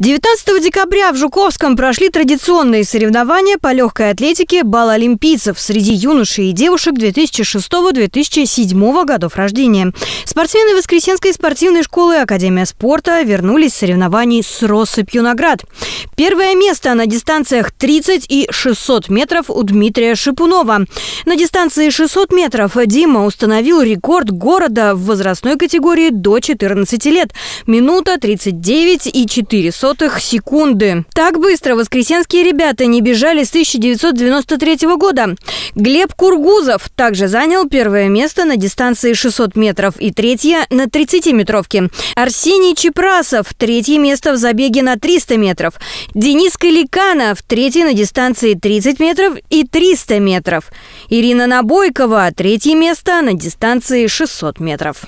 19 декабря в Жуковском прошли традиционные соревнования по легкой атлетике «Бал олимпийцев» среди юношей и девушек 2006-2007 годов рождения. Спортсмены Воскресенской спортивной школы Академия спорта вернулись с соревнований с россыпью наград. Первое место на дистанциях 30 и 600 метров у Дмитрия Шипунова. На дистанции 600 метров Дима установил рекорд города в возрастной категории до 14 лет. Минута 39 и 4 сотых секунды. Так быстро воскресенские ребята не бежали с 1993 года. Глеб Кургузов также занял первое место на дистанции 600 метров и третье на 30-метровке. Арсений Чепрасов – третье место в забеге на 300 метров. Денис Каликанов – третий на дистанции 30 метров и 300 метров. Ирина Набойкова – третье место на дистанции 600 метров.